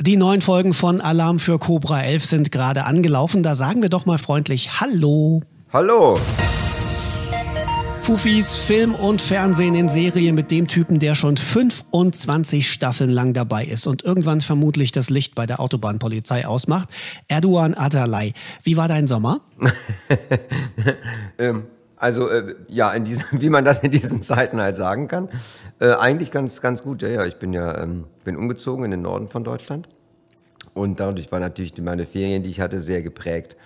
Die neuen Folgen von Alarm für Cobra 11 sind gerade angelaufen. Da sagen wir doch mal freundlich Hallo. Hallo. Fufis Film und Fernsehen in Serie mit dem Typen, der schon 25 Staffeln lang dabei ist und irgendwann vermutlich das Licht bei der Autobahnpolizei ausmacht. Erdogan Atalay, wie war dein Sommer? ähm, also äh, ja, in diesen, wie man das in diesen Zeiten halt sagen kann. Äh, eigentlich ganz, ganz gut. Ja, ja, ich bin ja ähm, bin umgezogen in den Norden von Deutschland. Und dadurch waren natürlich meine Ferien, die ich hatte, sehr geprägt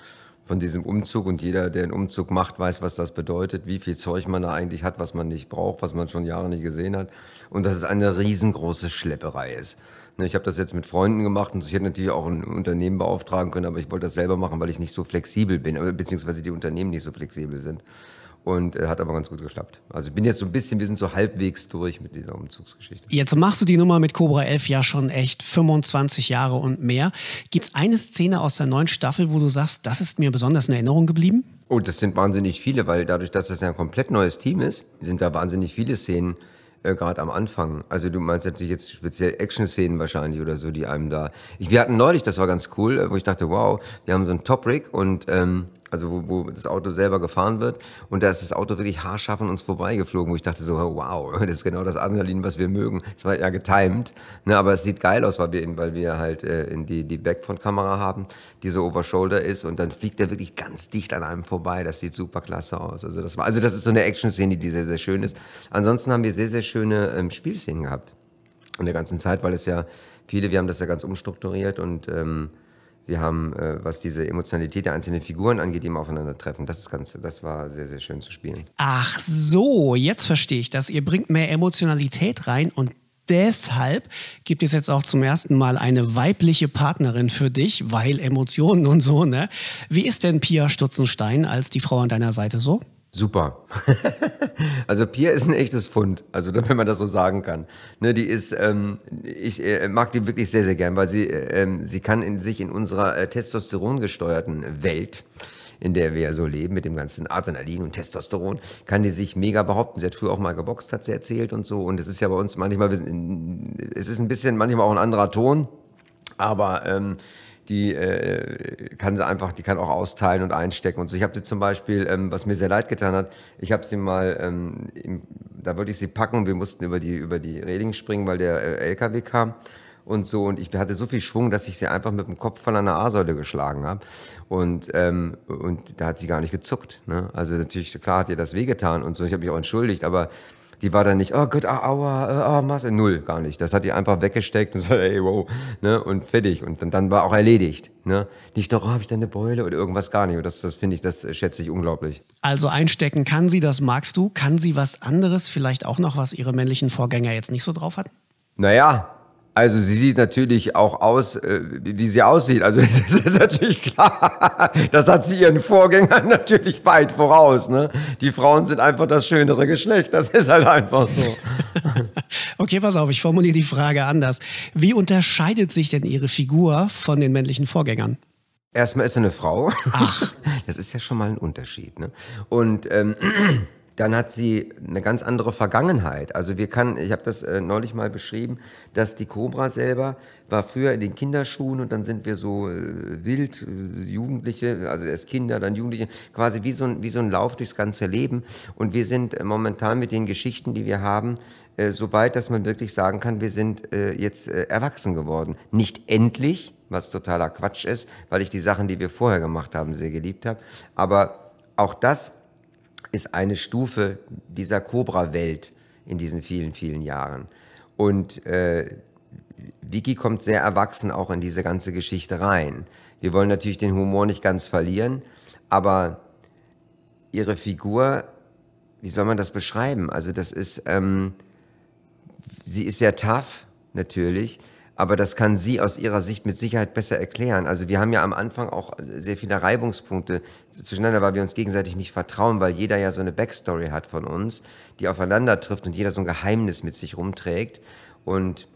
von diesem Umzug. Und jeder, der einen Umzug macht, weiß, was das bedeutet, wie viel Zeug man da eigentlich hat, was man nicht braucht, was man schon Jahre nicht gesehen hat. Und dass es eine riesengroße Schlepperei ist. Ne, ich habe das jetzt mit Freunden gemacht und ich hätte natürlich auch ein Unternehmen beauftragen können, aber ich wollte das selber machen, weil ich nicht so flexibel bin, beziehungsweise die Unternehmen nicht so flexibel sind. Und äh, hat aber ganz gut geklappt. Also ich bin jetzt so ein bisschen, wir sind so halbwegs durch mit dieser Umzugsgeschichte. Jetzt machst du die Nummer mit Cobra 11 ja schon echt 25 Jahre und mehr. Gibt es eine Szene aus der neuen Staffel, wo du sagst, das ist mir besonders in Erinnerung geblieben? Oh, das sind wahnsinnig viele, weil dadurch, dass das ja ein komplett neues Team ist, sind da wahnsinnig viele Szenen äh, gerade am Anfang. Also du meinst natürlich jetzt speziell Action-Szenen wahrscheinlich oder so, die einem da... Ich, wir hatten neulich, das war ganz cool, wo ich dachte, wow, wir haben so einen Top-Rig und... Ähm, also wo, wo, das Auto selber gefahren wird. Und da ist das Auto wirklich haarscharf an uns vorbeigeflogen, wo ich dachte so, wow, das ist genau das Adrenalin, was wir mögen. Es war ja getimed, ne, aber es sieht geil aus, weil wir, weil wir halt äh, in die, die Backfront-Kamera haben, die so overshoulder ist und dann fliegt er wirklich ganz dicht an einem vorbei. Das sieht super klasse aus. Also das, war, also das ist so eine Action-Szene, die sehr, sehr schön ist. Ansonsten haben wir sehr, sehr schöne ähm, Spielszenen gehabt in der ganzen Zeit, weil es ja viele, wir haben das ja ganz umstrukturiert und... Ähm, wir haben, äh, was diese Emotionalität der einzelnen Figuren angeht, die im Aufeinandertreffen. Das, Ganze, das war sehr, sehr schön zu spielen. Ach so, jetzt verstehe ich das. Ihr bringt mehr Emotionalität rein und deshalb gibt es jetzt auch zum ersten Mal eine weibliche Partnerin für dich, weil Emotionen und so, ne? Wie ist denn Pia Stutzenstein als die Frau an deiner Seite so? super. also Pia ist ein echtes Fund, also wenn man das so sagen kann. Ne, die ist, ähm, ich äh, mag die wirklich sehr, sehr gern, weil sie, äh, ähm, sie kann in sich in unserer äh, Testosteron gesteuerten Welt in der wir so leben, mit dem ganzen Adrenalin und Testosteron, kann die sich mega behaupten. Sie hat früher auch mal geboxt, hat sie erzählt und so. Und es ist ja bei uns manchmal, es ist ein bisschen manchmal auch ein anderer Ton, aber ähm, die äh, kann sie einfach, die kann auch austeilen und einstecken und so. Ich habe sie zum Beispiel, ähm, was mir sehr leid getan hat, ich habe sie mal, ähm, im, da wollte ich sie packen, wir mussten über die, über die Reling springen, weil der äh, LKW kam und so und ich hatte so viel Schwung, dass ich sie einfach mit dem Kopf von einer A-Säule geschlagen habe und, ähm, und da hat sie gar nicht gezuckt. Ne? Also natürlich, klar hat ihr das wehgetan und so, ich habe mich auch entschuldigt, aber die war dann nicht, oh Gott, ah, aua, äh, ah, Masse. Null, gar nicht. Das hat die einfach weggesteckt und so, ey, wow, ne, und fertig. Und dann, dann war auch erledigt, ne. Nicht noch, oh, habe ich da eine Beule oder irgendwas gar nicht. Und das, das finde ich, das äh, schätze ich unglaublich. Also einstecken kann sie, das magst du. Kann sie was anderes, vielleicht auch noch, was ihre männlichen Vorgänger jetzt nicht so drauf hatten? Naja, also sie sieht natürlich auch aus, äh, wie sie aussieht. Also das ist natürlich klar. Das hat sie ihren Vorgängern natürlich weit voraus. Ne? Die Frauen sind einfach das schönere Geschlecht. Das ist halt einfach so. okay, pass auf, ich formuliere die Frage anders. Wie unterscheidet sich denn ihre Figur von den männlichen Vorgängern? Erstmal ist sie eine Frau. Ach. Das ist ja schon mal ein Unterschied. Ne? Und ähm, dann hat sie eine ganz andere Vergangenheit. Also wir kann, ich habe das äh, neulich mal beschrieben, dass die Cobra selber war früher in den Kinderschuhen und dann sind wir so äh, wild, äh, Jugendliche, also erst Kinder, dann Jugendliche, quasi wie so, ein, wie so ein Lauf durchs ganze Leben. Und wir sind äh, momentan mit den Geschichten, die wir haben, äh, so weit, dass man wirklich sagen kann, wir sind äh, jetzt erwachsen geworden. Nicht endlich, was totaler Quatsch ist, weil ich die Sachen, die wir vorher gemacht haben, sehr geliebt habe. Aber auch das ist eine Stufe dieser Cobra-Welt in diesen vielen, vielen Jahren. Und äh, Vicky kommt sehr erwachsen auch in diese ganze Geschichte rein. Wir wollen natürlich den Humor nicht ganz verlieren, aber ihre Figur, wie soll man das beschreiben? Also das ist, ähm, sie ist sehr tough natürlich, aber das kann sie aus ihrer Sicht mit Sicherheit besser erklären. Also wir haben ja am Anfang auch äh, sehr viele Reibungspunkte zueinander, weil wir uns gegenseitig nicht vertrauen, weil jeder ja so eine Backstory hat von uns, die aufeinander trifft und jeder so ein Geheimnis mit sich rumträgt. Und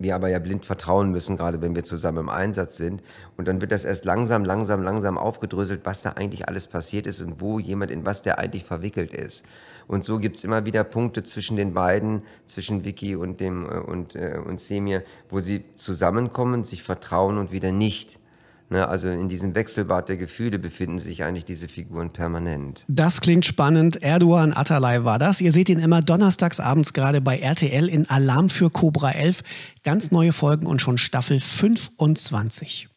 wir aber ja blind vertrauen müssen, gerade wenn wir zusammen im Einsatz sind. Und dann wird das erst langsam, langsam, langsam aufgedröselt, was da eigentlich alles passiert ist und wo jemand, in was der eigentlich verwickelt ist. Und so gibt es immer wieder Punkte zwischen den beiden, zwischen Vicky und, dem, äh, und, äh, und Semir, wo sie zusammenkommen, sich vertrauen und wieder nicht. Ne, also in diesem Wechselbad der Gefühle befinden sich eigentlich diese Figuren permanent. Das klingt spannend. Erdogan Atalay war das. Ihr seht ihn immer donnerstags abends gerade bei RTL in Alarm für Cobra 11. Ganz neue Folgen und schon Staffel 25.